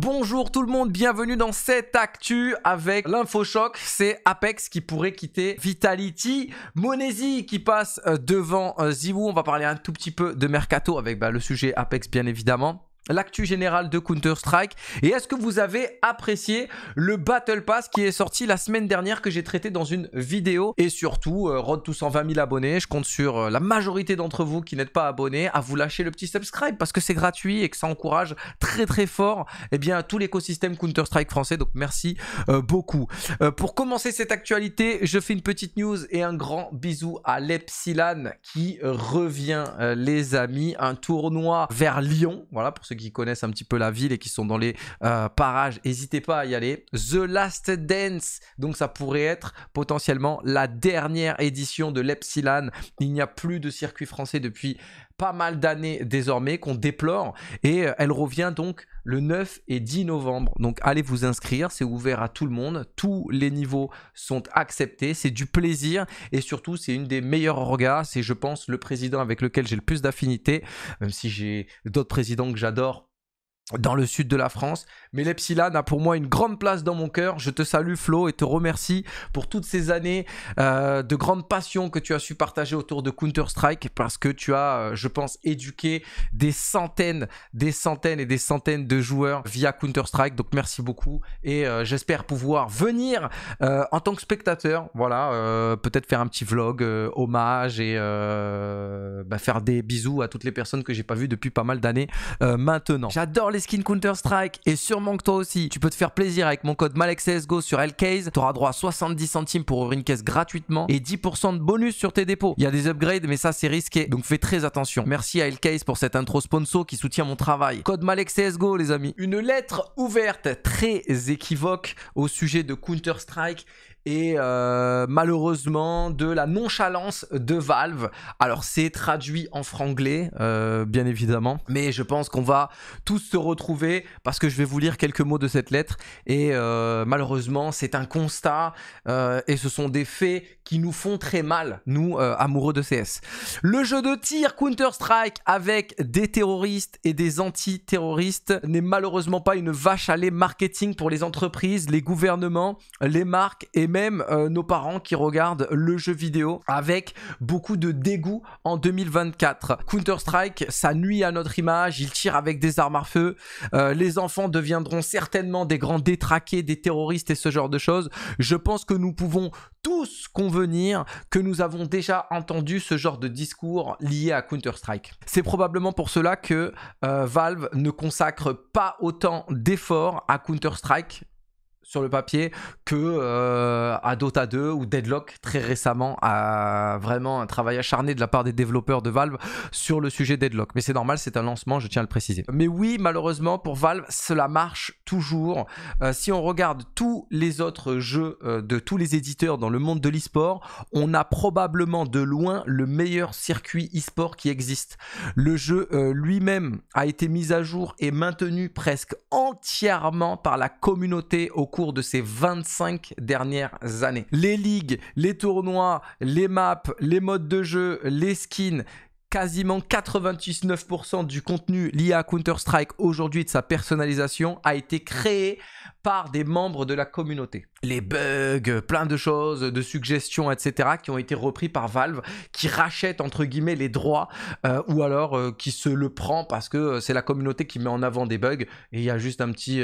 Bonjour tout le monde, bienvenue dans cette actu avec l'infochoc. C'est Apex qui pourrait quitter Vitality. Monesi qui passe euh, devant euh, Ziwoo. On va parler un tout petit peu de Mercato avec bah, le sujet Apex bien évidemment l'actu générale de Counter-Strike. Et est-ce que vous avez apprécié le Battle Pass qui est sorti la semaine dernière que j'ai traité dans une vidéo Et surtout, euh, rod tous 120 000 abonnés. Je compte sur euh, la majorité d'entre vous qui n'êtes pas abonnés à vous lâcher le petit subscribe parce que c'est gratuit et que ça encourage très très fort eh bien, tout l'écosystème Counter-Strike français. Donc merci euh, beaucoup. pour commencer cette actualité, je fais une petite news et un grand bisou à l'Epsilon qui revient les amis. Un tournoi vers Lyon. Voilà pour ceux qui connaissent un petit peu la ville et qui sont dans les euh, parages, n'hésitez pas à y aller. The Last Dance, donc ça pourrait être potentiellement la dernière édition de l'Epsilon. Il n'y a plus de circuit français depuis pas mal d'années désormais, qu'on déplore. Et euh, elle revient donc le 9 et 10 novembre. Donc allez vous inscrire, c'est ouvert à tout le monde, tous les niveaux sont acceptés, c'est du plaisir et surtout c'est une des meilleures orgas, c'est je pense le président avec lequel j'ai le plus d'affinité, même si j'ai d'autres présidents que j'adore dans le sud de la France. Mais l'Epsilon a pour moi une grande place dans mon cœur. Je te salue Flo et te remercie pour toutes ces années euh, de grande passion que tu as su partager autour de Counter-Strike parce que tu as, euh, je pense, éduqué des centaines, des centaines et des centaines de joueurs via Counter-Strike. Donc merci beaucoup et euh, j'espère pouvoir venir en tant que spectateur. Voilà, peut-être faire un petit vlog hommage et bah, faire des bisous à toutes les personnes que j'ai pas vues depuis pas mal d'années maintenant. J'adore les skin Counter-Strike et sûrement que toi aussi, tu peux te faire plaisir avec mon code MALEXCSGO sur Lcase. Tu auras droit à 70 centimes pour ouvrir une caisse gratuitement et 10% de bonus sur tes dépôts. Il y a des upgrades, mais ça c'est risqué, donc fais très attention. Merci à Lcase pour cette intro sponsor qui soutient mon travail. Code MALEXCSGO les amis. Une lettre ouverte très équivoque au sujet de Counter-Strike euh, malheureusement de la nonchalance de Valve. Alors c'est traduit en franglais, euh, bien évidemment, mais je pense qu'on va tous se retrouver parce que je vais vous lire quelques mots de cette lettre et euh, malheureusement c'est un constat et ce sont des faits qui nous font très mal, nous amoureux de CS. Le jeu de tir Counter-Strike avec des terroristes et des anti-terroristes n'est malheureusement pas une vache à lait marketing pour les entreprises, les gouvernements, les marques et même même euh, nos parents qui regardent le jeu vidéo avec beaucoup de dégoût en 2024. Counter-Strike, ça nuit à notre image, il tire avec des armes à feu, euh, les enfants deviendront certainement des grands détraqués, des terroristes et ce genre de choses. Je pense que nous pouvons tous convenir que nous avons déjà entendu ce genre de discours lié à Counter-Strike. C'est probablement pour cela que euh, Valve ne consacre pas autant d'efforts à Counter-Strike sur le papier que euh, à Dota 2 ou Deadlock très récemment a vraiment un travail acharné de la part des développeurs de Valve sur le sujet Deadlock. Mais c'est normal, c'est un lancement, je tiens à le préciser. Mais oui, malheureusement pour Valve, cela marche toujours. Euh, si on regarde tous les autres jeux euh, de tous les éditeurs dans le monde de l'e-sport, on a probablement de loin le meilleur circuit e-sport qui existe. Le jeu lui-même a été mis à jour et maintenu presque entièrement par la communauté au cours de ces 25 dernières années. Les ligues, les tournois, les maps, les modes de jeu, les skins, quasiment 99% du contenu lié à Counter-Strike aujourd'hui de sa personnalisation a été créé par des membres de la communauté. Les bugs, plein de choses, de suggestions, etc., qui ont été repris par Valve, qui rachète entre guillemets les droits, euh, ou alors euh, qui se le prend parce que euh, c'est la communauté qui met en avant des bugs, et il y a juste un petit,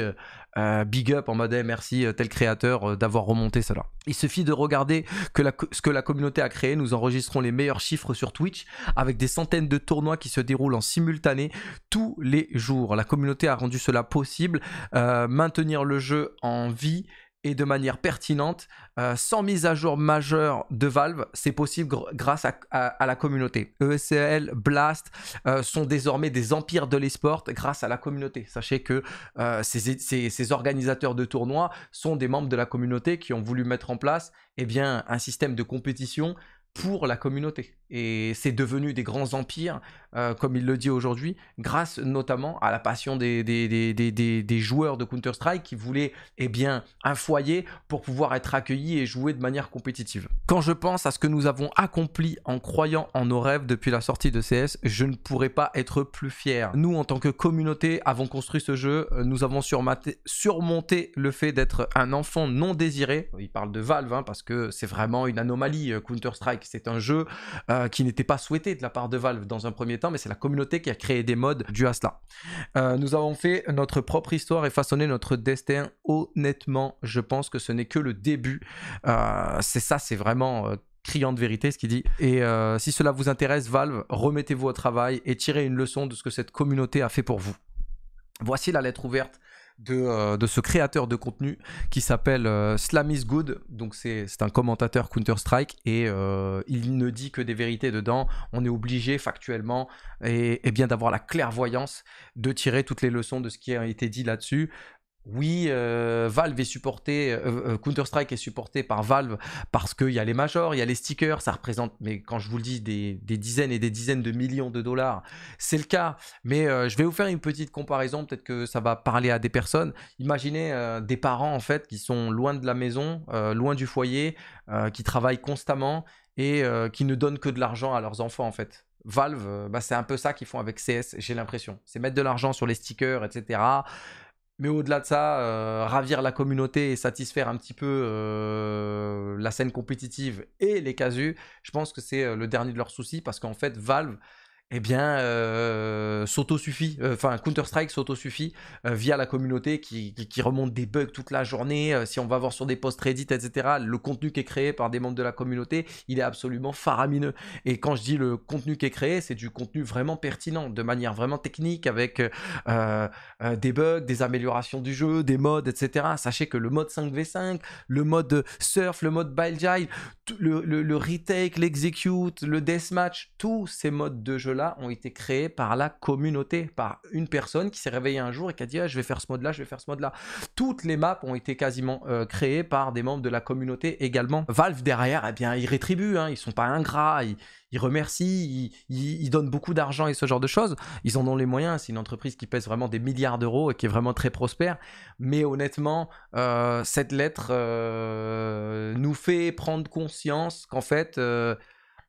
euh, big up en mode merci euh, tel créateur euh, d'avoir remonté cela. Il suffit de regarder ce que la communauté a créé. Nous enregistrons les meilleurs chiffres sur Twitch avec des centaines de tournois qui se déroulent en simultané tous les jours. La communauté a rendu cela possible, maintenir le jeu en vie et de manière pertinente, euh, sans mise à jour majeure de Valve, c'est possible grâce à, la communauté. ESL, Blast euh, sont désormais des empires de l'esport grâce à la communauté. Sachez que euh, ces, organisateurs de tournois sont des membres de la communauté qui ont voulu mettre en place eh bien, un système de compétition pour la communauté. Et c'est devenu des grands empires, euh, comme il le dit aujourd'hui, grâce notamment à la passion des, des, joueurs de Counter-Strike qui voulaient eh bien, un foyer pour pouvoir être accueillis et jouer de manière compétitive. Quand je pense à ce que nous avons accompli en croyant en nos rêves depuis la sortie de CS, je ne pourrais pas être plus fier. Nous, en tant que communauté, avons construit ce jeu, euh, nous avons surmonté le fait d'être un enfant non désiré. Il parle de Valve, hein, parce que c'est vraiment une anomalie, euh, Counter-Strike, c'est un jeu. Euh, qui n'était pas souhaité de la part de Valve dans un premier temps, mais c'est la communauté qui a créé des modes dû à cela. Euh, nous avons fait notre propre histoire et façonné notre destin. Honnêtement, je pense que ce n'est que le début. Euh, c'est ça, c'est vraiment criant de vérité ce qu'il dit. Et si cela vous intéresse, Valve, remettez-vous au travail et tirez une leçon de ce que cette communauté a fait pour vous. Voici la lettre ouverte euh, de, ce créateur de contenu qui s'appelle euh, Slam is Good. Donc c'est un commentateur Counter-Strike et euh, il ne dit que des vérités dedans. On est obligé factuellement et, et bien d'avoir la clairvoyance de tirer toutes les leçons de ce qui a été dit là-dessus. Oui, euh, Valve est supporté, euh, euh, Counter-Strike est supporté par Valve parce qu'il y a les majors, il y a les stickers, ça représente, mais quand je vous le dis, des, dizaines et des dizaines de millions de dollars. C'est le cas, mais je vais vous faire une petite comparaison, peut-être que ça va parler à des personnes. Imaginez des parents en fait qui sont loin de la maison, loin du foyer, qui travaillent constamment et qui ne donnent que de l'argent à leurs enfants en fait. Valve, bah, c'est un peu ça qu'ils font avec CS, j'ai l'impression. C'est mettre de l'argent sur les stickers, etc. Mais au-delà de ça, euh, ravir la communauté et satisfaire un petit peu euh, la scène compétitive et les casus, je pense que c'est euh, le dernier de leurs soucis parce qu'en fait, Valve eh bien, euh, s'auto-suffit, euh, enfin Counter-Strike s'auto-suffit euh, via la communauté qui, remonte des bugs toute la journée. si on va voir sur des posts Reddit, etc., le contenu qui est créé par des membres de la communauté, il est absolument faramineux. Et quand je dis le contenu qui est créé, c'est du contenu vraiment pertinent, de manière vraiment technique, avec des bugs, des améliorations du jeu, des modes, etc. Sachez que le mode 5v5, le mode surf, le mode bile le, le, le retake, l'execute, le deathmatch, tous ces modes de jeu là ont été créés par la communauté, par une personne qui s'est réveillée un jour et qui a dit ah, je vais faire ce mode-là, je vais faire ce mode-là. Toutes les maps ont été quasiment euh, créées par des membres de la communauté également. Valve derrière, eh bien, ils rétribuent, ils hein. ils sont pas ingrats, ils, remercient, ils, donnent beaucoup d'argent et ce genre de choses. Ils en ont les moyens. C'est une entreprise qui pèse vraiment des milliards d'euros et qui est vraiment très prospère. Mais honnêtement, euh, cette lettre euh, nous fait prendre conscience qu'en fait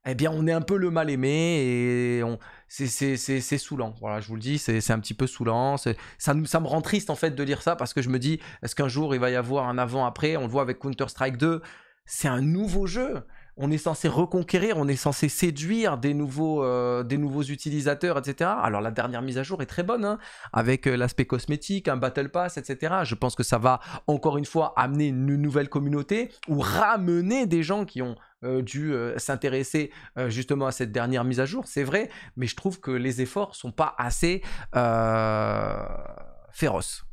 eh bien, on est un peu le mal aimé et on... c'est saoulant. Voilà, je vous le dis, c'est un petit peu saoulant. Ça, nous, ça me rend triste en fait de lire ça parce que je me dis, est-ce qu'un jour il va y avoir un avant-après On le voit avec Counter-Strike 2, c'est un nouveau jeu on est censé reconquérir, on est censé séduire des nouveaux, euh, utilisateurs, etc. Alors la dernière mise à jour est très bonne, hein, avec euh, l'aspect cosmétique, un battle pass, etc. Je pense que ça va encore une fois amener une nouvelle communauté ou ramener des gens qui ont euh, dû s'intéresser justement à cette dernière mise à jour, c'est vrai, mais je trouve que les efforts sont pas assez féroces.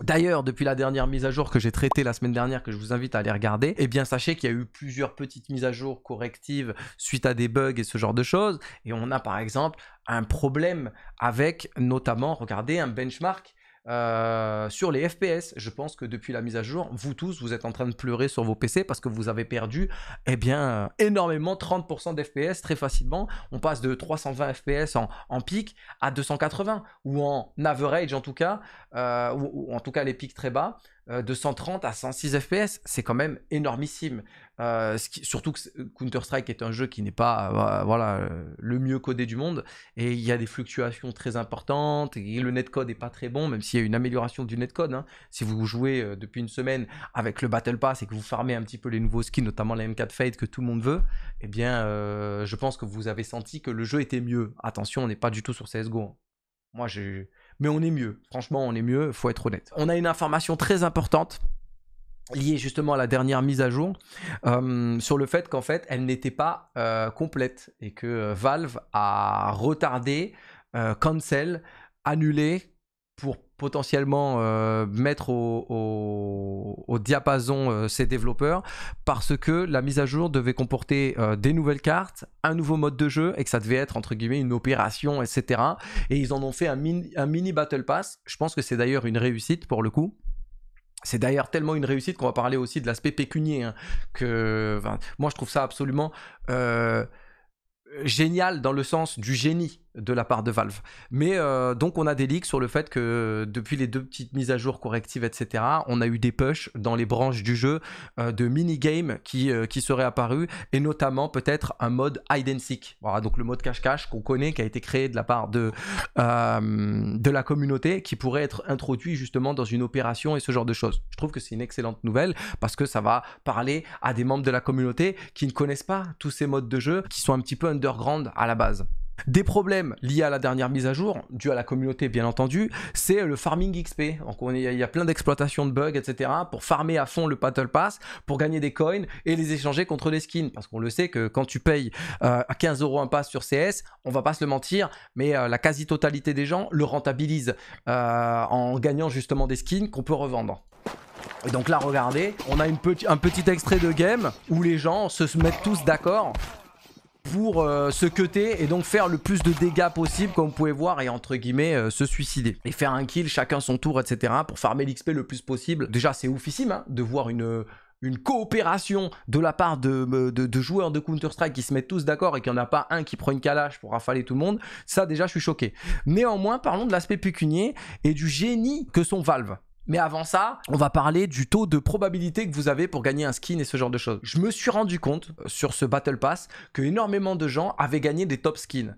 D'ailleurs, depuis la dernière mise à jour que j'ai traitée la semaine dernière, que je vous invite à aller regarder, eh bien sachez qu'il y a eu plusieurs petites mises à jour correctives suite à des bugs et ce genre de choses. Et on a par exemple un problème avec notamment, regardez, un benchmark euh, sur les FPS. Je pense que depuis la mise à jour, vous tous, vous êtes en train de pleurer sur vos PC parce que vous avez perdu eh bien, euh, énormément, 30% d'FPS très facilement. On passe de 320 FPS en, pic à 280 ou en average en tout cas, euh, ou, en tout cas les pics très bas. Euh, de 130 à 106 FPS, c'est quand même énormissime. Euh, surtout que euh, Counter-Strike est un jeu qui n'est pas voilà, le mieux codé du monde, et il y a des fluctuations très importantes, et le netcode n'est pas très bon, même s'il y a une amélioration du netcode. Hein. Si vous jouez depuis une semaine avec le Battle Pass et que vous farmez un petit peu les nouveaux skins, notamment la M4 Fade que tout le monde veut, eh bien, je pense que vous avez senti que le jeu était mieux. Attention, on n'est pas du tout sur CSGO. Hein. Moi, j'ai mais on est mieux. Franchement, on est mieux, faut être honnête. On a une information très importante liée justement à la dernière mise à jour euh, sur le fait qu'en fait elle n'était pas euh, complète et que euh, Valve a retardé, euh, cancel, annulé pour potentiellement euh, mettre au, diapason euh, ces développeurs parce que la mise à jour devait comporter euh, des nouvelles cartes, un nouveau mode de jeu et que ça devait être entre guillemets une opération, etc. Et ils en ont fait un mini, un Battle Pass. Je pense que c'est d'ailleurs une réussite pour le coup. C'est d'ailleurs tellement une réussite qu'on va parler aussi de l'aspect pécunier. Hein, que, moi, je trouve ça absolument génial dans le sens du génie de la part de Valve. Mais euh, donc on a des leaks sur le fait que depuis les deux petites mises à jour correctives, etc., on a eu des pushs dans les branches du jeu euh, de minigames qui, euh, qui seraient apparus, et notamment peut-être un mode hide Voilà, donc le mode cache-cache qu'on connaît, qui a été créé de la part de, de la communauté, qui pourrait être introduit justement dans une opération et ce genre de choses. Je trouve que c'est une excellente nouvelle parce que ça va parler à des membres de la communauté qui ne connaissent pas tous ces modes de jeu, qui sont un petit peu underground à la base. Des problèmes liés à la dernière mise à jour, due à la communauté bien entendu, c'est le farming XP. il y, a plein d'exploitations de bugs, etc. pour farmer à fond le Battle Pass, pour gagner des coins et les échanger contre des skins. Parce qu'on le sait que quand tu payes euh, à 15€ 15 euros un pass sur CS, on va pas se le mentir, mais euh, la quasi-totalité des gens le rentabilise euh, en gagnant justement des skins qu'on peut revendre. Et donc là, regardez, on a un petit extrait de game où les gens se mettent tous d'accord pour euh, se cutter et donc faire le plus de dégâts possible comme vous pouvez voir et entre guillemets euh, se suicider et faire un kill chacun son tour etc pour farmer l'XP le plus possible déjà c'est oufissime hein, de voir une une coopération de la part euh, de, joueurs de Counter-Strike qui se mettent tous d'accord et qu'il n'y en a pas un qui prend une calache pour rafaler tout le monde, ça déjà je suis choqué. Néanmoins, parlons de l'aspect pécunier et du génie que sont Valve. Mais avant ça, on va parler du taux de probabilité que vous avez pour gagner un skin et ce genre de choses. Je me suis rendu compte euh, sur ce Battle Pass que énormément de gens avaient gagné des top skins.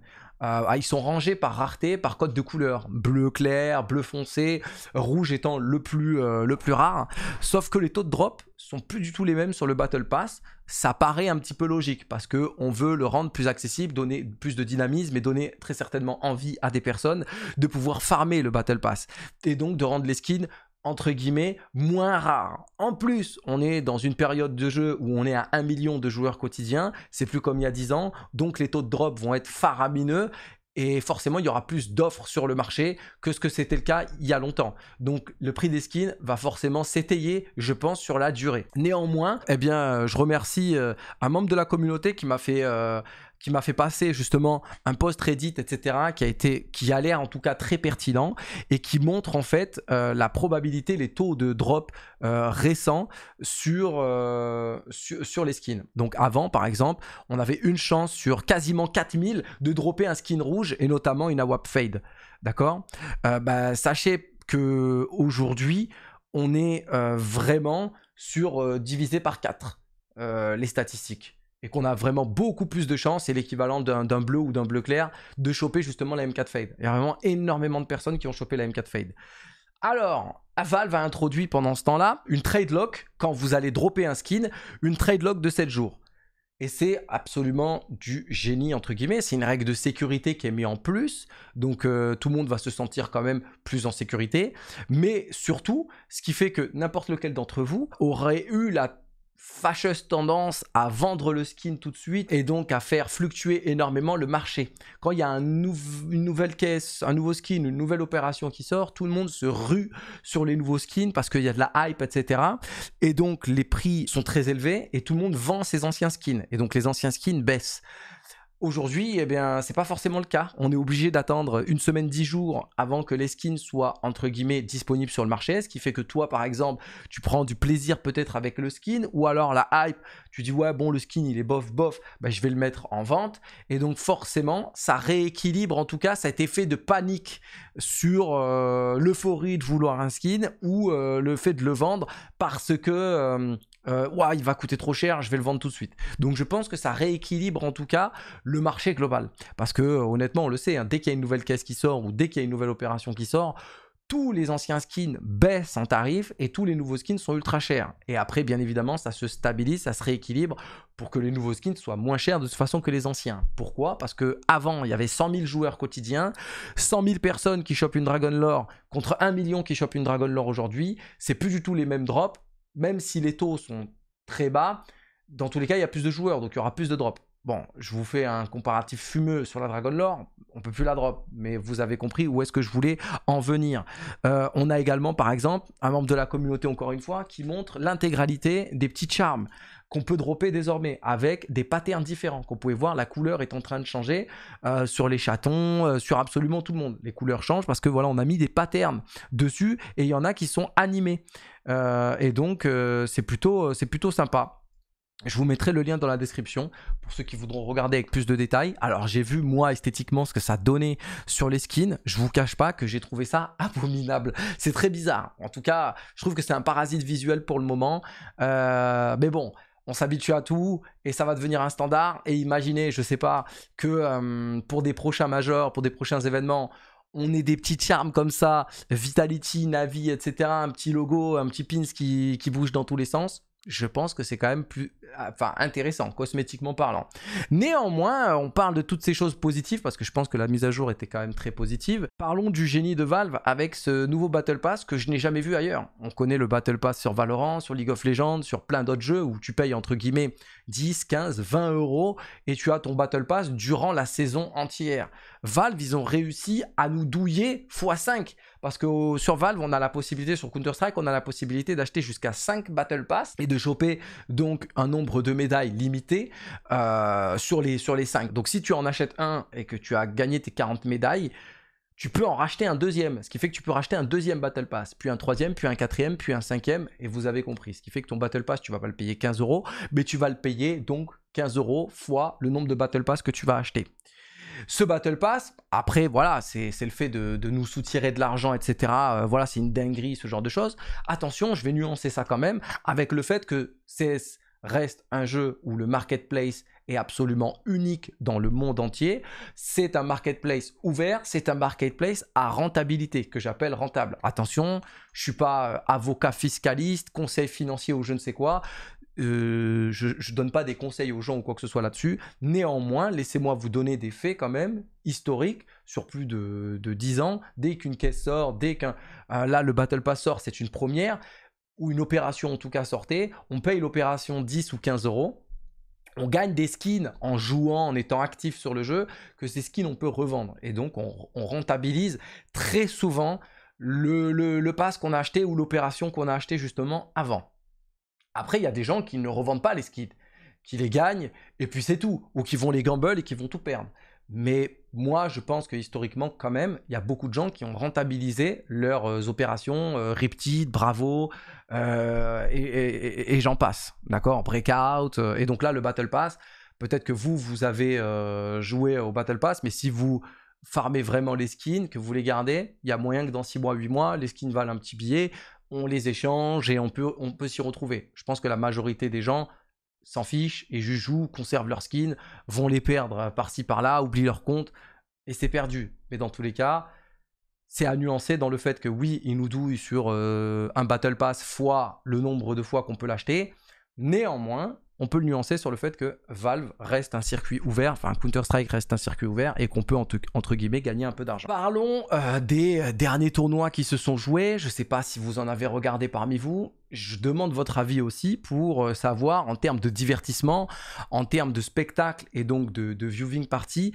Euh, ah, ils sont rangés par rareté, par code de couleur. Bleu clair, bleu foncé, rouge étant le plus, euh, le plus rare. Sauf que les taux de drop sont plus du tout les mêmes sur le Battle Pass. Ça paraît un petit peu logique parce qu'on veut le rendre plus accessible, donner plus de dynamisme et donner très certainement envie à des personnes de pouvoir farmer le Battle Pass et donc de rendre les skins entre guillemets, moins rare. En plus, on est dans une période de jeu où on est à 1 million de joueurs quotidiens, c'est plus comme il y a 10 ans, donc les taux de drop vont être faramineux, et forcément il y aura plus d'offres sur le marché que ce que c'était le cas il y a longtemps. Donc le prix des skins va forcément s'étayer, je pense, sur la durée. Néanmoins, eh bien, euh, je remercie euh, un membre de la communauté qui m'a fait... Euh, qui m'a fait passer justement un post Reddit, etc., qui a été, qui a l'air en tout cas très pertinent et qui montre en fait euh, la probabilité, les taux de drop euh, récents euh, sur, sur, les skins. Donc avant, par exemple, on avait une chance sur quasiment 4000 de dropper un skin rouge et notamment une AWAP Fade. D'accord bah, Sachez qu'aujourd'hui on est vraiment sur divisé par 4 les statistiques et qu'on a vraiment beaucoup plus de chances, c'est l'équivalent d'un bleu ou d'un bleu clair, de choper justement la M4 Fade. Il y a vraiment énormément de personnes qui ont chopé la M4 Fade. Alors, Valve a introduit pendant ce temps-là une trade lock, quand vous allez dropper un skin, une trade lock de 7 jours. Et c'est absolument du génie, entre guillemets. C'est une règle de sécurité qui est mise en plus. Donc euh, tout le monde va se sentir quand même plus en sécurité. Mais surtout, ce qui fait que n'importe lequel d'entre vous aurait eu la fâcheuse tendance à vendre le skin tout de suite et donc à faire fluctuer énormément le marché. Quand il y a une nouvelle caisse, un nouveau skin, une nouvelle opération qui sort, tout le monde se rue sur les nouveaux skins parce qu'il y a de la hype, etc. Et donc les prix sont très élevés et tout le monde vend ses anciens skins. Et donc les anciens skins baissent. Aujourd'hui, eh bien, c'est pas forcément le cas. On est obligé d'attendre une semaine, dix jours avant que les skins soient entre guillemets disponibles sur le marché, ce qui fait que toi, par exemple, tu prends du plaisir peut-être avec le skin, ou alors la hype, tu dis ouais bon le skin il est bof bof, bah, je vais le mettre en vente, et donc forcément ça rééquilibre en tout cas cet effet de panique sur euh, l'euphorie de vouloir un skin ou euh, le fait de le vendre parce que euh, euh, il va coûter trop cher, je vais le vendre tout de suite. Donc je pense que ça rééquilibre en tout cas le marché global. Parce que honnêtement, on le sait, hein, dès qu'il y a une nouvelle caisse qui sort ou dès qu'il y a une nouvelle opération qui sort, tous les anciens skins baissent en tarif et tous les nouveaux skins sont ultra chers. Et après, bien évidemment, ça se stabilise, ça se rééquilibre pour que les nouveaux skins soient moins chers de toute façon que les anciens. Pourquoi Parce que avant, il y avait 100 000 joueurs quotidiens, 100 000 personnes qui chopent une Dragon Lore contre 1 million qui chopent une Dragon Lore aujourd'hui. C'est plus du tout les mêmes drops même si les taux sont très bas, dans tous les cas, il y a plus de joueurs, donc il y aura plus de drops. Bon, je vous fais un comparatif fumeux sur la Dragon Lore, on peut plus la drop, mais vous avez compris où est-ce que je voulais en venir. Euh, on a également, par exemple, un membre de la communauté, encore une fois, qui montre l'intégralité des petits charmes qu'on peut dropper désormais avec des patterns différents. Qu'on pouvait voir, la couleur est en train de changer euh, sur les chatons, euh, sur absolument tout le monde. Les couleurs changent parce que voilà, on a mis des patterns dessus et il y en a qui sont animés. Euh, et donc, c'est plutôt, c'est plutôt sympa. Je vous mettrai le lien dans la description pour ceux qui voudront regarder avec plus de détails. Alors j'ai vu moi esthétiquement ce que ça donnait sur les skins. Je vous cache pas que j'ai trouvé ça abominable. C'est très bizarre. En tout cas, je trouve que c'est un parasite visuel pour le moment. mais bon, on s'habitue à tout et ça va devenir un standard. Et imaginez, je sais pas, que euh, pour des prochains majors, pour des prochains événements, on ait des petits charmes comme ça, Vitality, Navi, etc. Un petit logo, un petit pins qui bouge dans tous les sens je pense que c'est quand même plus enfin, intéressant, cosmétiquement parlant. Néanmoins, euh, on parle de toutes ces choses positives parce que je pense que la mise à jour était quand même très positive. Parlons du génie de Valve avec ce nouveau Battle Pass que je n'ai jamais vu ailleurs. On connaît le Battle Pass sur Valorant, sur League of Legends, sur plein d'autres jeux où tu payes entre guillemets 10, 15, 20 euros et tu as ton Battle Pass durant la saison entière. Valve, ils ont réussi à nous douiller x5. Parce que sur Valve, on a la possibilité, sur Counter-Strike, on a la possibilité d'acheter jusqu'à 5 Battle Pass et de choper donc un nombre de médailles limité euh, sur, les, sur les 5. Donc si tu en achètes un et que tu as gagné tes 40 médailles, tu peux en racheter un deuxième, ce qui fait que tu peux racheter un deuxième Battle Pass, puis un troisième, puis un quatrième, puis un cinquième, et vous avez compris. Ce qui fait que ton Battle Pass, tu vas pas le payer 15 euros, mais tu vas le payer donc 15 euros fois le nombre de Battle Pass que tu vas acheter. Ce Battle Pass, après, voilà, c'est le fait de, nous soutirer de l'argent, etc. Euh, voilà, c'est une dinguerie, ce genre de choses. Attention, je vais nuancer ça quand même avec le fait que CS reste un jeu où le marketplace est absolument unique dans le monde entier. C'est un marketplace ouvert, c'est un marketplace à rentabilité que j'appelle rentable. Attention, je suis pas euh, avocat fiscaliste, conseil financier ou je ne sais quoi. Euh, je ne donne pas des conseils aux gens ou quoi que ce soit là-dessus. Néanmoins, laissez-moi vous donner des faits quand même historiques sur plus de, 10 ans. Dès qu'une caisse sort, dès qu'un... Euh, là, le Battle Pass sort, c'est une première, ou une opération en tout cas sortait, on paye l'opération 10 ou 15 euros. On gagne des skins en jouant, en étant actif sur le jeu, que ces skins on peut revendre. Et donc on, rentabilise très souvent le, le pass qu'on a acheté ou l'opération qu'on a acheté justement avant. Après, il y a des gens qui ne revendent pas les skins, qui les gagnent et puis c'est tout, ou qui vont les gamble et qui vont tout perdre. Mais moi, je pense que historiquement, quand même, il y a beaucoup de gens qui ont rentabilisé leurs euh, opérations euh, Bravo, euh, et, j'en passe. D'accord Breakout. Euh, et donc là, le Battle Pass, peut-être que vous, vous avez joué au Battle Pass, mais si vous farmez vraiment les skins, que vous les gardez, il y a moyen que dans 6 mois, 8 mois, les skins valent un petit billet on les échange et on peut, on peut s'y retrouver. Je pense que la majorité des gens s'en fichent et juste jouent, conservent leur skin, vont les perdre euh, par-ci par-là, oublient leur compte et c'est perdu. Mais dans tous les cas, c'est à nuancer dans le fait que oui, ils nous douillent sur euh, un Battle Pass fois le nombre de fois qu'on peut l'acheter, Néanmoins, on peut le nuancer sur le fait que Valve reste un circuit ouvert, enfin Counter-Strike reste un circuit ouvert et qu'on peut entre, guillemets gagner un peu d'argent. Parlons euh, des euh, derniers tournois qui se sont joués, je ne sais pas si vous en avez regardé parmi vous, je demande votre avis aussi pour euh, savoir en termes de divertissement, en termes de spectacle et donc de, viewing party,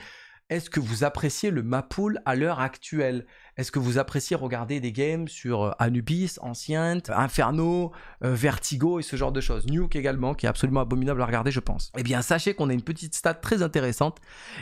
est-ce que vous appréciez le Mapool à l'heure actuelle est-ce que vous appréciez regarder des games sur euh, Anubis, Ancient, Inferno, euh, Vertigo et ce genre de choses Nuke également, qui est absolument abominable à regarder, je pense. Eh bien, sachez qu'on a une petite stat très intéressante.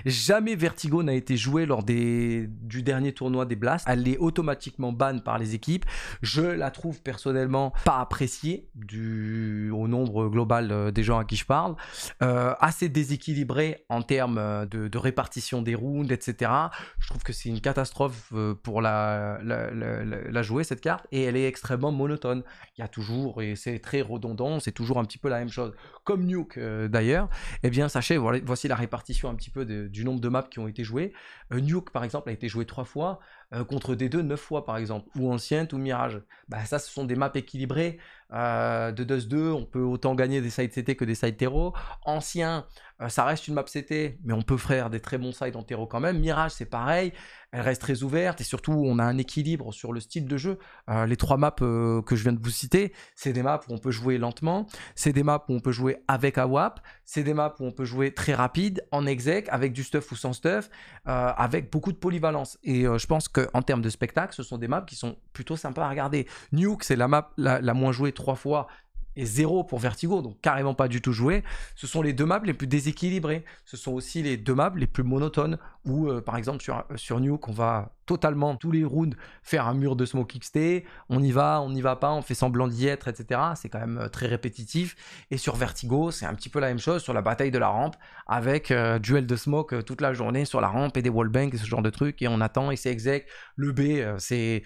Jamais Vertigo n'a été joué lors des... du dernier tournoi des Blasts. Elle est automatiquement ban par les équipes. Je la trouve personnellement pas appréciée du... au nombre global euh, des gens à qui je parle. assez déséquilibrée en termes de, répartition des rounds, etc. Je trouve que c'est une catastrophe pour la, la, jouer, cette carte, et elle est extrêmement monotone. Il y a toujours, et c'est très redondant, c'est toujours un petit peu la même chose. Comme Nuke euh, d'ailleurs, et eh bien sachez, voici la répartition un petit peu du nombre de maps qui ont été jouées. Euh, Nuke par exemple a été joué trois fois, euh, contre D2 neuf fois par exemple, ou ancien ou Mirage. Bah, ça, ce sont des maps équilibrées. Euh, de Dust 2, on peut autant gagner des sites CT que des sites terreau. Ancien, euh, ça reste une map CT, mais on peut faire des très bons sides en terreau quand même. Mirage, c'est pareil, elle reste très ouverte et surtout, on a un équilibre sur le style de jeu. Euh, les trois maps que je viens de vous citer, c'est des maps où on peut jouer lentement, c'est des maps où on peut jouer avec AWAP, c'est des maps où on peut jouer très rapide, en exec, avec du stuff ou sans stuff, avec beaucoup de polyvalence. Et je pense qu'en termes de spectacle, ce sont des maps qui sont plutôt sympas à regarder. Nuke, c'est la map la moins jouée trois fois et zéro pour Vertigo, donc carrément pas du tout joué. Ce sont les deux maps les plus déséquilibrés Ce sont aussi les deux maps les plus monotones, ou euh, par exemple sur, euh, sur Nuke, on va totalement tous les rounds faire un mur de smoke XT, on y va, on n'y va pas, on fait semblant d'y être, etc. C'est quand même euh, très répétitif. Et sur Vertigo, c'est un petit peu la même chose sur la bataille de la rampe avec euh, duel de smoke euh, toute la journée sur la rampe et des wallbangs et ce genre de trucs. Et on attend et c'est exec. Le B, c'est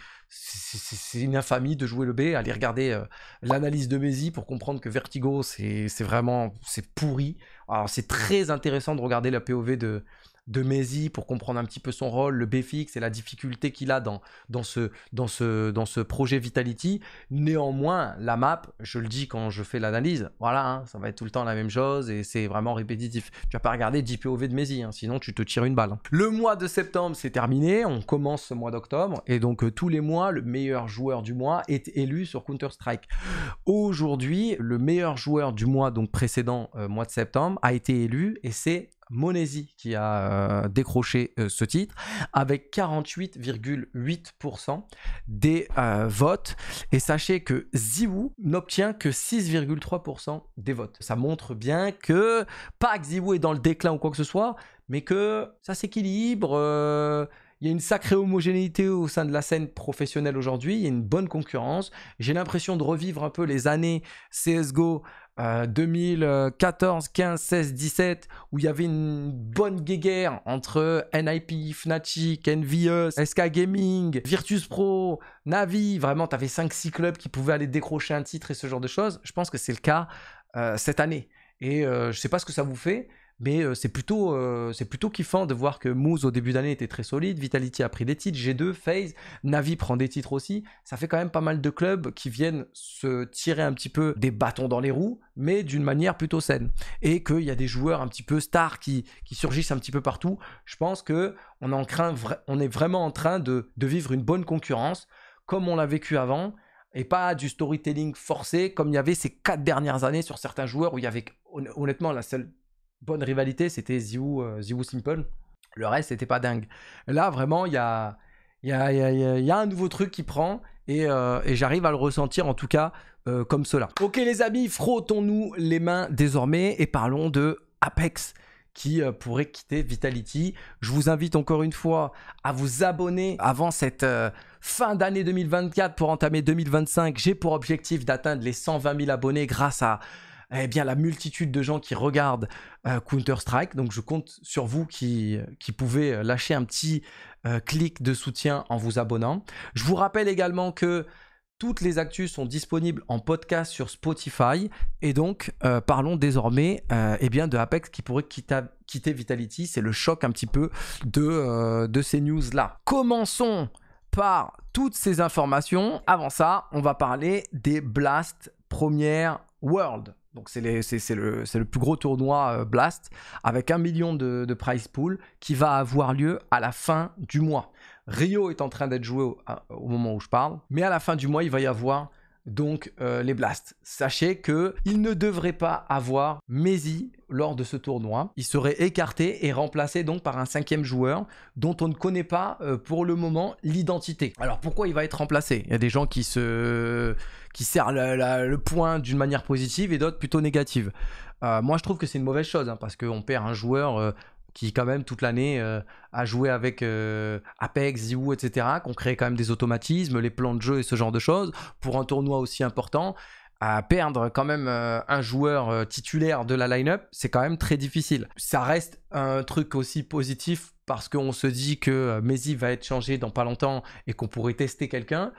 une infamie de jouer le B. aller regarder l'analyse de Mézi pour comprendre que Vertigo, c'est vraiment c'est pourri. Alors c'est très intéressant de regarder la POV de, de Maisy pour comprendre un petit peu son rôle, le BFX et la difficulté qu'il a dans, dans, ce, dans, ce, dans ce projet Vitality. Néanmoins, la map, je le dis quand je fais l'analyse, voilà, hein, ça va être tout le temps la même chose et c'est vraiment répétitif. Tu vas pas regardé 10 de Messi, hein, sinon tu te tires une balle. Hein. Le mois de septembre, c'est terminé, on commence ce mois d'octobre et donc euh, tous les mois, le meilleur joueur du mois est élu sur Counter-Strike. Aujourd'hui, le meilleur joueur du mois donc précédent euh, mois de septembre a été élu et c'est Monesi qui a euh, décroché euh, ce titre avec 48,8% des euh, votes. Et sachez que Ziwoo n'obtient que 6,3% des votes. Ça montre bien que pas que Ziwoo est dans le déclin ou quoi que ce soit, mais que ça s'équilibre. Il y a une sacrée homogénéité au sein de la scène professionnelle aujourd'hui, il y a une bonne concurrence. J'ai l'impression de revivre un peu les années CSGO 2014, 15, 16, 17, où il y avait une bonne guéguerre entre NIP, Fnatic, Envious, SK Gaming, Virtus Pro, Navi. Vraiment, tu avais 5-6 clubs qui pouvaient aller décrocher un titre et ce genre de choses. Je pense que c'est le cas euh, cette année. Et euh, je ne sais pas ce que ça vous fait, mais euh, c'est plutôt, euh, c'est plutôt kiffant de voir que Moose au début d'année était très solide, Vitality a pris des titres, G2, FaZe, Navi prend des titres aussi. Ça fait quand même pas mal de clubs qui viennent se tirer un petit peu des bâtons dans les roues, mais d'une manière plutôt saine. Et qu'il y a des joueurs un petit peu stars qui, qui surgissent un petit peu partout. Je pense que on, en on est vraiment en train de, de vivre une bonne concurrence comme on l'a vécu avant et pas du storytelling forcé comme il y avait ces quatre dernières années sur certains joueurs où il y avait honnêtement la seule bonne rivalité, c'était Ziwu, euh, Simple. Le reste, c'était pas dingue. Là, vraiment, il y a, y, a, y, a, y a, un nouveau truc qui prend et, euh, j'arrive à le ressentir en tout cas euh, comme cela. Ok, les amis, frottons-nous les mains désormais et parlons de Apex qui pourrait quitter Vitality. Je vous invite encore une fois à vous abonner avant cette fin d'année 2024 pour entamer 2025. J'ai pour objectif d'atteindre les 120 000 abonnés grâce à eh bien, la multitude de gens qui regardent euh, Counter-Strike. Donc, je compte sur vous qui, euh, pouvez euh, lâcher un petit clic de soutien en vous abonnant. Je vous rappelle également que toutes les actus sont disponibles en podcast sur Spotify. Et donc, parlons désormais eh bien de Apex qui pourrait quitter, Vitality. C'est le choc un petit peu de, ces news-là. Commençons par toutes ces informations. Avant ça, on va parler des Blast Premier World. Donc c'est le, plus gros tournoi euh, Blast avec un million de, de prize pool qui va avoir lieu à la fin du mois. Rio est en train d'être joué au, moment où je parle, mais à la fin du mois, il va y avoir donc euh, les Blasts. Sachez que il ne devrait pas avoir Messi lors de ce tournoi. Il serait écarté et remplacé donc par un cinquième joueur dont on ne connaît pas euh, pour le moment l'identité. Alors pourquoi il va être remplacé Il y a des gens qui se qui serrent le point d'une manière positive et d'autres plutôt négative. Euh, moi je trouve que c'est une mauvaise chose hein, parce qu'on perd un joueur qui quand même toute l'année euh, a joué avec euh, Apex, Ziwoo, etc., qu'on crée quand même des automatismes, les plans de jeu et ce genre de choses, pour un tournoi aussi important, à perdre quand même euh, un joueur titulaire de la line-up, c'est quand même très difficile. Ça reste un truc aussi positif parce qu'on se dit que Messi va être changé dans pas longtemps et qu'on pourrait tester quelqu'un.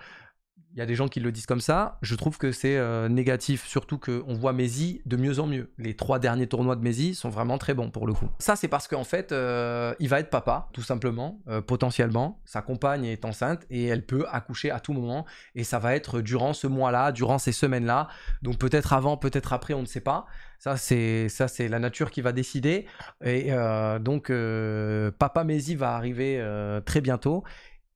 Il y a des gens qui le disent comme ça. Je trouve que c'est euh, négatif, surtout qu'on voit Messi de mieux en mieux. Les trois derniers tournois de Messi sont vraiment très bons pour le coup. Ça, c'est parce qu'en fait, euh, il va être papa, tout simplement, euh, potentiellement. Sa compagne est enceinte et elle peut accoucher à tout moment. Et ça va être durant ce mois-là, durant ces semaines-là. Donc peut-être avant, peut-être après, on ne sait pas. Ça, c'est ça, c'est la nature qui va décider. Et donc, papa Messi va arriver très bientôt.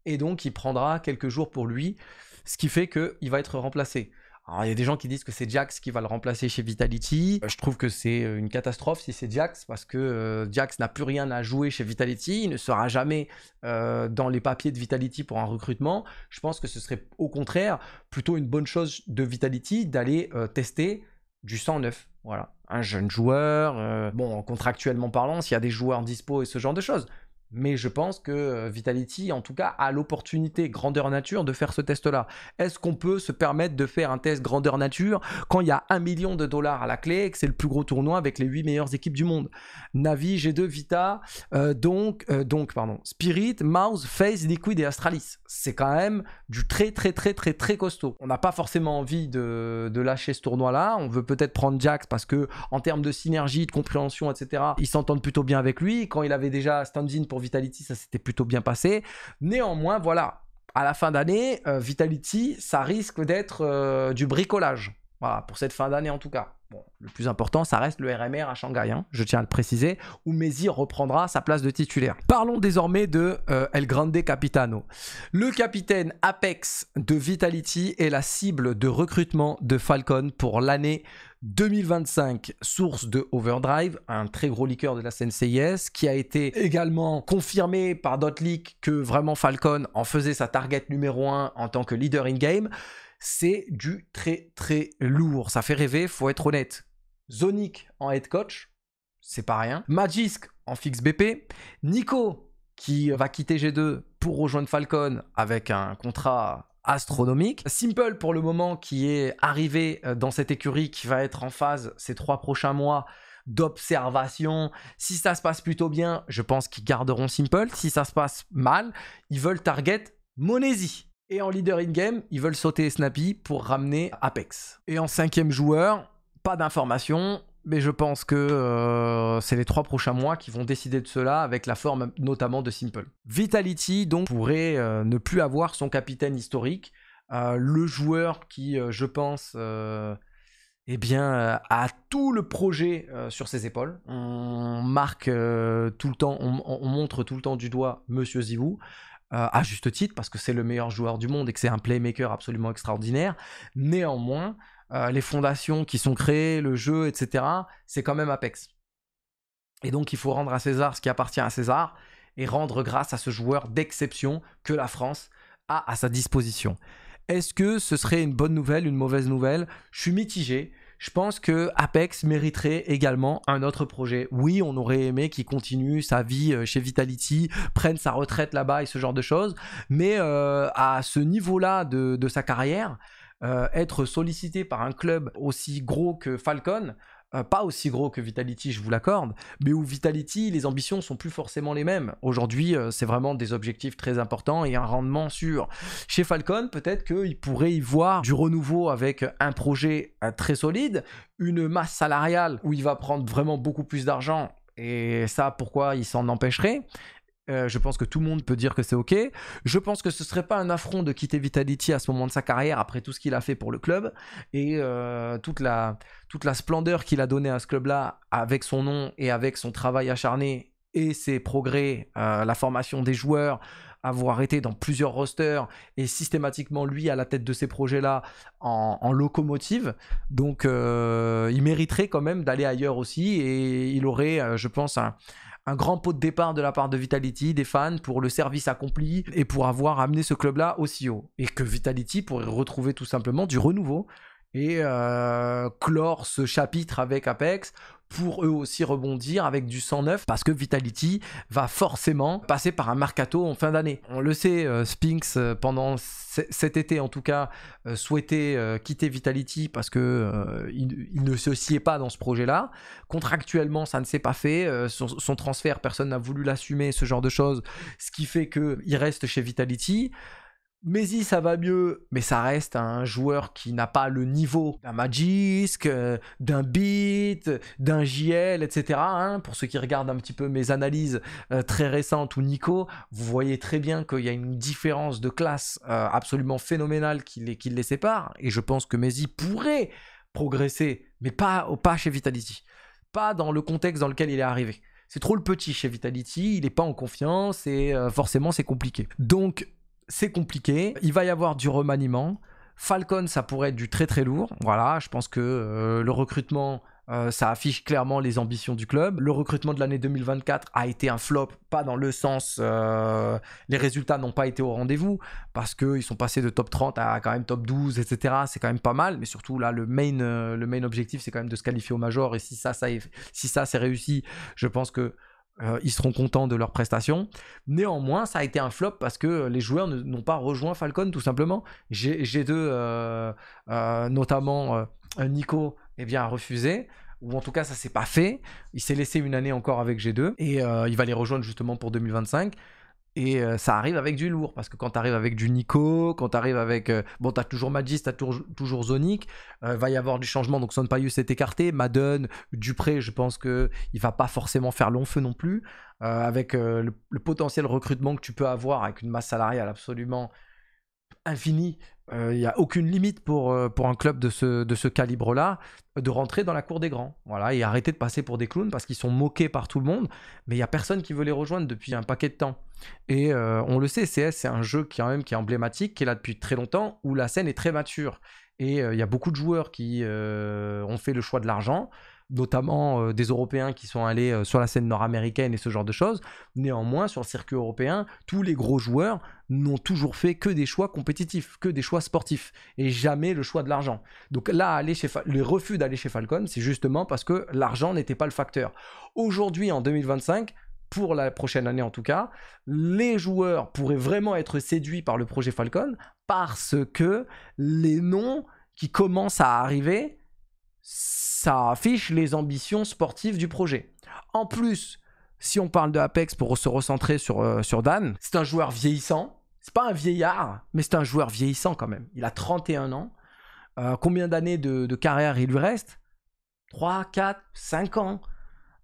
Et donc, il prendra quelques jours pour lui ce qui fait que il va être remplacé. Alors, il y a des gens qui disent que c'est Jax qui va le remplacer chez Vitality. Euh, je trouve que c'est euh, une catastrophe si c'est Jax, parce que euh, Jax n'a plus rien à jouer chez Vitality. Il ne sera jamais dans les papiers de Vitality pour un recrutement. Je pense que ce serait au contraire plutôt une bonne chose de Vitality d'aller tester du 109. Voilà. Un jeune joueur, bon, contractuellement parlant, s'il y a des joueurs dispo et ce genre de choses. Mais je pense que euh, Vitality, en tout cas, a l'opportunité, grandeur nature, de faire ce test-là. Est-ce qu'on peut se permettre de faire un test grandeur nature quand il y a un million de dollars à la clé et que c'est le plus gros tournoi avec les 8 meilleures équipes du monde Navi, G2, Vita, euh, donc, euh, donc, pardon, Spirit, Mouse, Phase, Liquid et Astralis. C'est quand même du très, très, très, très, très costaud. On n'a pas forcément envie de, de lâcher ce tournoi-là. On veut peut-être prendre Jax parce que, en termes de synergie, de compréhension, etc., ils s'entendent plutôt bien avec lui. Quand il avait déjà stand-in pour Vitality, ça s'était plutôt bien passé. Néanmoins, voilà, à la fin d'année, euh, Vitality, ça risque d'être euh, du bricolage. Voilà, pour cette fin d'année en tout cas le plus important, ça reste le RMR à Shanghai, hein, je tiens à le préciser, où Messi reprendra sa place de titulaire. Parlons désormais de euh, El Grande Capitano. Le capitaine Apex de Vitality est la cible de recrutement de Falcon pour l'année 2025, source de Overdrive, un très gros liqueur de la CNCIS, qui a été également confirmé par d'autres que vraiment Falcon en faisait sa target numéro 1 en tant que leader in-game c'est du très très lourd. Ça fait rêver, faut être honnête. Zonic en head coach, c'est pas rien. Magisk en fixe BP. Nico qui va quitter G2 pour rejoindre Falcon avec un contrat astronomique. Simple pour le moment qui est arrivé euh, dans cette écurie qui va être en phase ces trois prochains mois d'observation. Si ça se passe plutôt bien, je pense qu'ils garderont Simple. Si ça se passe mal, ils veulent target Monesi. Et en leader in-game, ils veulent sauter Snappy pour ramener Apex. Et en cinquième joueur, pas d'information, mais je pense que euh, c'est les trois prochains mois qui vont décider de cela avec la forme notamment de Simple. Vitality donc pourrait euh, ne plus avoir son capitaine historique, euh, le joueur qui je pense eh bien a tout le projet sur ses épaules. On marque tout le temps, on, montre tout le temps du doigt Monsieur Zivou. Euh, à juste titre, parce que c'est le meilleur joueur du monde et que c'est un playmaker absolument extraordinaire. Néanmoins, euh, les fondations qui sont créées, le jeu, etc., c'est quand même Apex. Et donc il faut rendre à César ce qui appartient à César et rendre grâce à ce joueur d'exception que la France a à sa disposition. Est-ce que ce serait une bonne nouvelle, une mauvaise nouvelle Je suis mitigé. Je pense que Apex mériterait également un autre projet. Oui, on aurait aimé qu'il continue sa vie euh, chez Vitality, prenne sa retraite là-bas et ce genre de choses. Mais euh, à ce niveau-là de, sa carrière, euh, être sollicité par un club aussi gros que Falcon, euh, pas aussi gros que Vitality, je vous l'accorde, mais où Vitality, les ambitions sont plus forcément les mêmes. Aujourd'hui, euh, c'est vraiment des objectifs très importants et un rendement sûr. Chez Falcon, peut-être qu'il pourrait y voir du renouveau avec un projet euh, très solide, une masse salariale où il va prendre vraiment beaucoup plus d'argent et ça, pourquoi il s'en empêcherait euh, je pense que tout le monde peut dire que c'est ok. Je pense que ce serait pas un affront de quitter Vitality à ce moment de sa carrière après tout ce qu'il a fait pour le club et euh, toute, la, toute la splendeur qu'il a donnée à ce club-là avec son nom et avec son travail acharné et ses progrès, euh, la formation des joueurs, avoir été dans plusieurs rosters et systématiquement lui à la tête de ces projets-là en, en, locomotive. Donc il mériterait quand même d'aller ailleurs aussi et il aurait, je pense, un un grand pot de départ de la part de Vitality, des fans, pour le service accompli et pour avoir amené ce club-là aussi haut. Et que Vitality pourrait retrouver tout simplement du renouveau et euh, clore ce chapitre avec Apex pour eux aussi rebondir avec du 109 parce que Vitality va forcément passer par un mercato en fin d'année. On le sait, euh, Spinks euh, pendant cet été en tout cas souhaitait quitter Vitality parce que il, ne se sciait pas dans ce projet-là. Contractuellement, ça ne s'est pas fait. son, transfert, personne n'a voulu l'assumer, ce genre de choses, ce qui fait que il reste chez Vitality. Messi, ça va mieux, mais ça reste un joueur qui n'a pas le niveau d'un Magisk, euh, d'un Beat, d'un JL, etc. Hein. Pour ceux qui regardent un petit peu mes analyses euh, très récentes ou Nico, vous voyez très bien qu'il y a une différence de classe euh, absolument phénoménale qui les, sépare. Et je pense que Messi pourrait progresser, mais pas, pas chez Vitality, pas dans le contexte dans lequel il est arrivé. C'est trop le petit chez Vitality, il n'est pas en confiance et forcément c'est compliqué. Donc c'est compliqué. Il va y avoir du remaniement. Falcon, ça pourrait être du très très lourd. Voilà, je pense que euh, le recrutement, euh, ça affiche clairement les ambitions du club. Le recrutement de l'année 2024 a été un flop, pas dans le sens, euh, les résultats n'ont pas été au rendez-vous, parce qu'ils sont passés de top 30 à quand même top 12, etc. C'est quand même pas mal, mais surtout là, le main, le main objectif, c'est quand même de se qualifier au major, et si ça, ça si ça c'est réussi, je pense que euh, ils seront contents de leur prestations. Néanmoins, ça a été un flop parce que les joueurs n'ont pas rejoint Falcon tout simplement. G 2 euh, euh, notamment Nico, eh bien, a refusé. Ou en tout cas, ça s'est pas fait. Il s'est laissé une année encore avec G2 et il va les rejoindre justement pour 2025. Et euh, ça arrive avec du lourd, parce que quand t'arrives avec du Nico, quand t'arrives avec... Euh, bon, t'as toujours Magis, t'as toujours, Zonic, euh, va y avoir du changement, donc Son Payus est écarté, Madden, Dupré, je pense que il va pas forcément faire long feu non plus, avec le, potentiel recrutement que tu peux avoir avec une masse salariale absolument infinie, il euh, n'y a aucune limite pour, euh, un club de ce, calibre-là de rentrer dans la cour des grands. Voilà, et arrêter de passer pour des clowns parce qu'ils sont moqués par tout le monde, mais il n'y a personne qui veut les rejoindre depuis un paquet de temps. Et euh, on le sait, CS, c'est un jeu qui, quand même, qui est emblématique, qui est là depuis très longtemps, où la scène est très mature. Et il y a beaucoup de joueurs qui ont fait le choix de l'argent, notamment euh, des Européens qui sont allés euh, sur la scène nord-américaine et ce genre de choses. Néanmoins, sur le circuit européen, tous les gros joueurs n'ont toujours fait que des choix compétitifs, que des choix sportifs, et jamais le choix de l'argent. Donc là, aller le refus d'aller chez Falcon, c'est justement parce que l'argent n'était pas le facteur. Aujourd'hui, en 2025, pour la prochaine année en tout cas, les joueurs pourraient vraiment être séduits par le projet Falcon parce que les noms qui commencent à arriver ça affiche les ambitions sportives du projet. En plus, si on parle de Apex pour se recentrer euh, sur, Dan, c'est un joueur vieillissant. C'est pas un vieillard, mais c'est un joueur vieillissant quand même. Il a 31 ans. Euh, combien d'années de, de, carrière il lui reste 3, 4, 5 ans.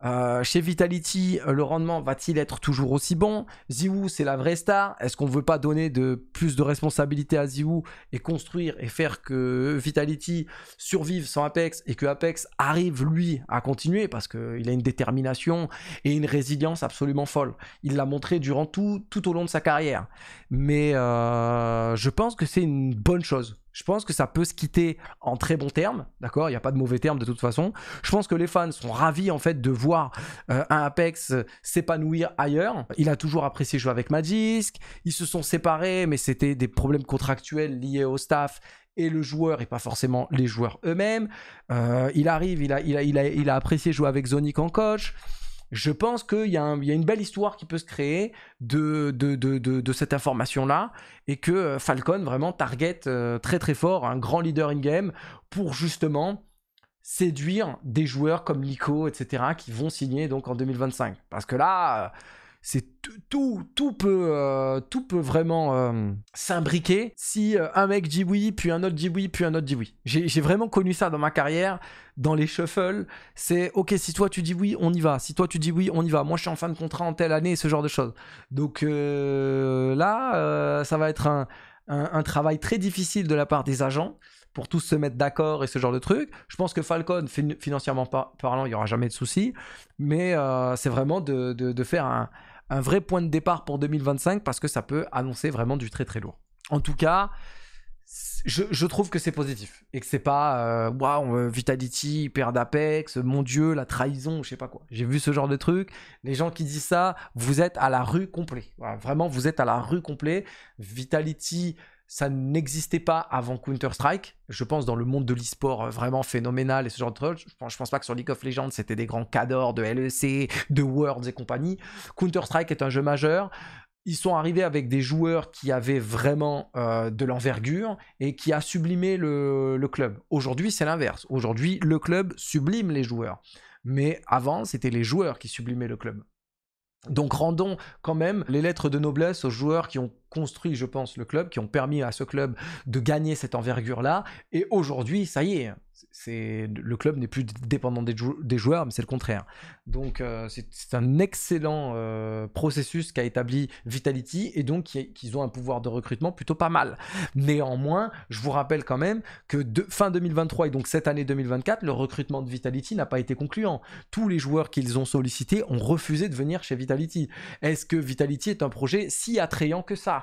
Euh, chez Vitality, euh, le rendement va-t-il être toujours aussi bon Ziwoo, c'est la vraie star. Est-ce qu'on ne veut pas donner de, plus de responsabilités à Ziwoo et construire et faire que Vitality survive sans Apex et que Apex arrive, lui, à continuer parce qu'il a une détermination et une résilience absolument folle. Il l'a montré durant tout, tout au long de sa carrière. Mais euh, je pense que c'est une bonne chose je pense que ça peut se quitter en très bons termes, d'accord Il n'y a pas de mauvais termes de toute façon. Je pense que les fans sont ravis en fait de voir euh, un Apex euh, s'épanouir ailleurs. Il a toujours apprécié jouer avec Magisk. Ils se sont séparés, mais c'était des problèmes contractuels liés au staff et le joueur et pas forcément les joueurs eux-mêmes. Euh, il arrive, a, a, a, il a apprécié jouer avec Zonic en coach je pense qu'il y, a une belle histoire qui peut se créer de, cette information-là et que euh, Falcon vraiment target euh, très très fort un grand leader in-game pour justement séduire des joueurs comme Lico, etc., qui vont signer donc en 2025. Parce que là, c'est tout, tout, peut, euh, tout peut vraiment euh, s'imbriquer. Si euh, un mec dit oui, puis un autre dit oui, puis un autre dit oui. J'ai vraiment connu ça dans ma carrière, dans les shuffles. C'est ok, si toi tu dis oui, on y va. Si toi tu dis oui, on y va. Moi je suis en fin de contrat en telle année, ce genre de choses. Donc là, ça va être un, travail très difficile de la part des agents pour tous se mettre d'accord et ce genre de trucs Je pense que Falcon, financièrement parlant, il n'y aura jamais de souci, mais c'est vraiment de, faire un, un vrai point de départ pour 2025 parce que ça peut annoncer vraiment du très très lourd. En tout cas, je, trouve que c'est positif et que c'est pas euh, waouh euh, Vitality perd d'Apex mon dieu la trahison je sais pas quoi j'ai vu ce genre de truc les gens qui disent ça vous êtes à la rue complet vraiment vous êtes à la rue complet Vitality ça n'existait pas avant Counter-Strike. Je pense dans le monde de l'e-sport euh, vraiment phénoménal et ce genre de trucs. Je pense, pense pas que sur League of Legends, c'était des grands cadors de LEC, de Worlds et compagnie. Counter-Strike est un jeu majeur. Ils sont arrivés avec des joueurs qui avaient vraiment euh, de l'envergure et qui a sublimé le club. Aujourd'hui, c'est l'inverse. Aujourd'hui, le club sublime les joueurs. Mais avant, c'était les joueurs qui sublimaient le club. Donc rendons quand même les lettres de noblesse aux joueurs qui ont construit, je pense, le club, qui ont permis à ce club de gagner cette envergure-là. Et aujourd'hui, ça y est, c'est le club n'est plus dépendant des, joueurs, mais c'est le contraire. Donc euh, c'est un excellent euh, processus qu'a établi Vitality et donc qu'ils ont un pouvoir de recrutement plutôt pas mal. Néanmoins, je vous rappelle quand même que de, fin 2023 et donc cette année 2024, le recrutement de Vitality n'a pas été concluant. Tous les joueurs qu'ils ont sollicités ont refusé de venir chez Vitality. Est-ce que Vitality est un projet si attrayant que ça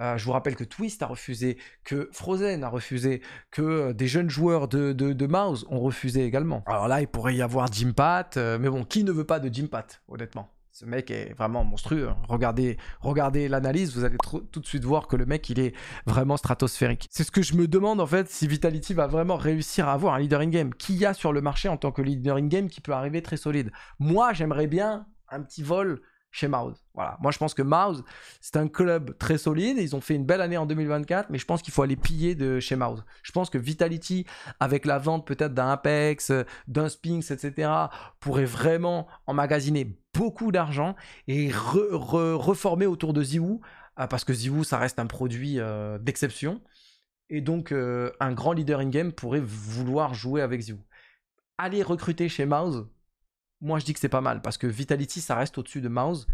euh, je vous rappelle que Twist a refusé, que Frozen a refusé, que euh, des jeunes joueurs de, de, Mouse ont refusé également. Alors là, il pourrait y avoir Jim Pat, euh, mais bon, qui ne veut pas de Jim Pat, honnêtement ce mec est vraiment monstrueux. Hein. Regardez, regardez l'analyse, vous allez tout de suite voir que le mec, il est vraiment stratosphérique. C'est ce que je me demande en fait si Vitality va vraiment réussir à avoir un leader in-game. Qui y a sur le marché en tant que leader in-game qui peut arriver très solide Moi, j'aimerais bien un petit vol chez Mouse. Voilà. Moi, je pense que Mouse, c'est un club très solide. Ils ont fait une belle année en 2024, mais je pense qu'il faut aller piller de chez Mouse. Je pense que Vitality, avec la vente peut-être d'un Apex, d'un Spinks, etc., pourrait vraiment emmagasiner beaucoup d'argent et reformer autour de ZywOo, euh, parce que ZywOo, ça reste un produit euh, d'exception. Et donc, euh, un grand leader in-game pourrait vouloir jouer avec Ziwoo. Aller recruter chez Mouse, moi je dis que c'est pas mal parce que Vitality ça reste au-dessus de Mouse.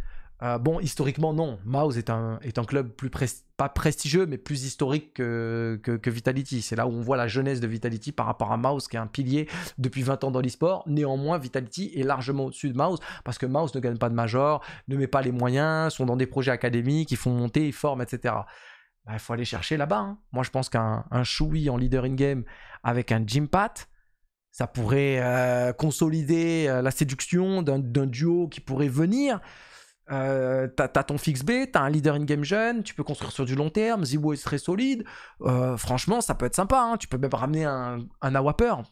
Euh, bon, historiquement, non. Mouse est un, est un club plus pas prestigieux, mais plus historique que, Vitality. C'est là où on voit la jeunesse de Vitality par rapport à Mouse, qui est un pilier depuis 20 ans dans l'esport. Néanmoins, Vitality est largement au-dessus de Mouse, parce que Mouse ne gagne pas de major, ne met pas les moyens, sont dans des projets académiques, ils font monter, ils forment, etc. Il bah, faut aller chercher là-bas. Hein. Moi, je pense qu'un Choui en leader in-game avec un Jimpat, ça pourrait euh, consolider euh, la séduction d'un duo qui pourrait venir. Euh, t'as ton fixe B, t'as un leader in-game jeune, tu peux construire sur du long terme, Zibo est très solide. franchement, ça peut être sympa. Hein. Tu peux même ramener un, un Awaper,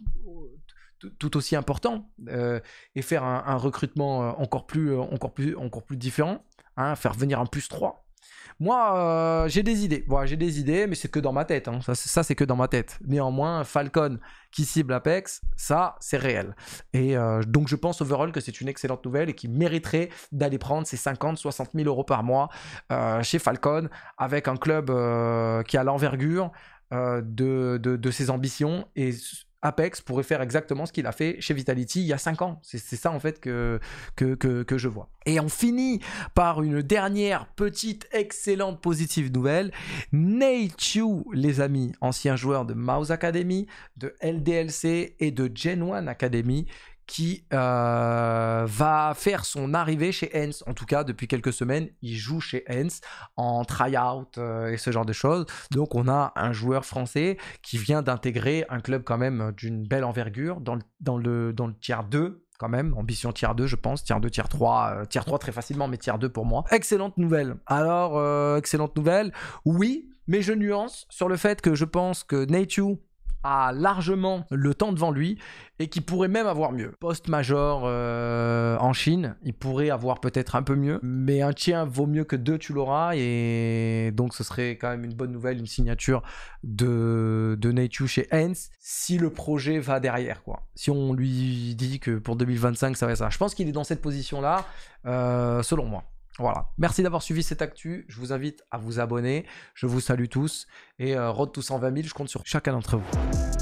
tout aussi important, et faire un, recrutement encore plus, encore, plus, encore plus différent. Hein, faire venir un plus 3. Moi, euh, j'ai des idées. Voilà, j'ai des idées, mais c'est que dans ma tête. Hein. Ça, c'est que dans ma tête. Néanmoins, Falcon qui cible Apex, ça, c'est réel. Et euh, donc, je pense overall que c'est une excellente nouvelle et qui mériterait d'aller prendre ses 50, 60 000 euros par mois euh, chez Falcon avec un club qui a l'envergure de, de ses ambitions et Apex pourrait faire exactement ce qu'il a fait chez Vitality il y a 5 ans. C'est ça en fait que que, que, je vois. Et on finit par une dernière petite excellente positive nouvelle. Chu, les amis, ancien joueur de Mouse Academy, de LDLC et de Gen One Academy, qui euh, va faire son arrivée chez Hens. En tout cas, depuis quelques semaines, il joue chez Hens en try-out euh, et ce genre de choses. Donc, on a un joueur français qui vient d'intégrer un club quand même euh, d'une belle envergure dans le, dans le, dans le tiers 2 quand même. Ambition tier 2, je pense. Tier 2, tier 3. tier 3 très facilement, mais tier 2 pour moi. Excellente nouvelle. Alors, excellente nouvelle. Oui, mais je nuance sur le fait que je pense que Nate a largement le temps devant lui et qui pourrait même avoir mieux. post major euh, en Chine, il pourrait avoir peut-être un peu mieux, mais un tien vaut mieux que deux, tu l'auras, et donc ce serait quand même une bonne nouvelle, une signature de, de chez Hens, si le projet va derrière, quoi. Si on lui dit que pour 2025, ça va ça. Je pense qu'il est dans cette position-là, euh, selon moi. Voilà. Merci d'avoir suivi cette actu. Je vous invite à vous abonner. Je vous salue tous. Et rode tous en 120 000, je compte sur chacun d'entre vous.